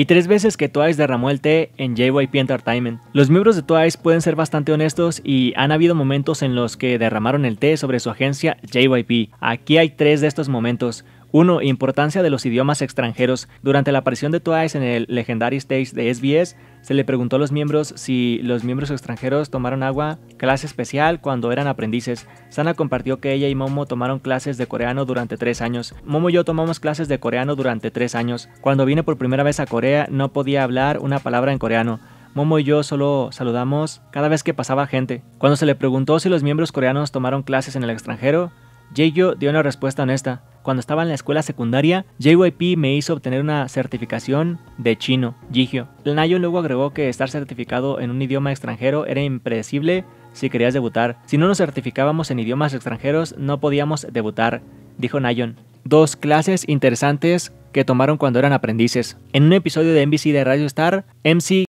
y tres veces que Twice derramó el té en JYP Entertainment. Los miembros de Twice pueden ser bastante honestos y han habido momentos en los que derramaron el té sobre su agencia JYP. Aquí hay tres de estos momentos. 1. Importancia de los idiomas extranjeros. Durante la aparición de Twice en el Legendary Stage de SBS, se le preguntó a los miembros si los miembros extranjeros tomaron agua clase especial cuando eran aprendices. Sana compartió que ella y Momo tomaron clases de coreano durante tres años. Momo y yo tomamos clases de coreano durante tres años. Cuando vine por primera vez a Corea no podía hablar una palabra en coreano. Momo y yo solo saludamos cada vez que pasaba gente. Cuando se le preguntó si los miembros coreanos tomaron clases en el extranjero, yo dio una respuesta honesta. Cuando estaba en la escuela secundaria, JYP me hizo obtener una certificación de chino, yigio. nayon luego agregó que estar certificado en un idioma extranjero era impredecible si querías debutar. Si no nos certificábamos en idiomas extranjeros, no podíamos debutar, dijo Nayon. Dos clases interesantes que tomaron cuando eran aprendices. En un episodio de NBC de Radio Star, MC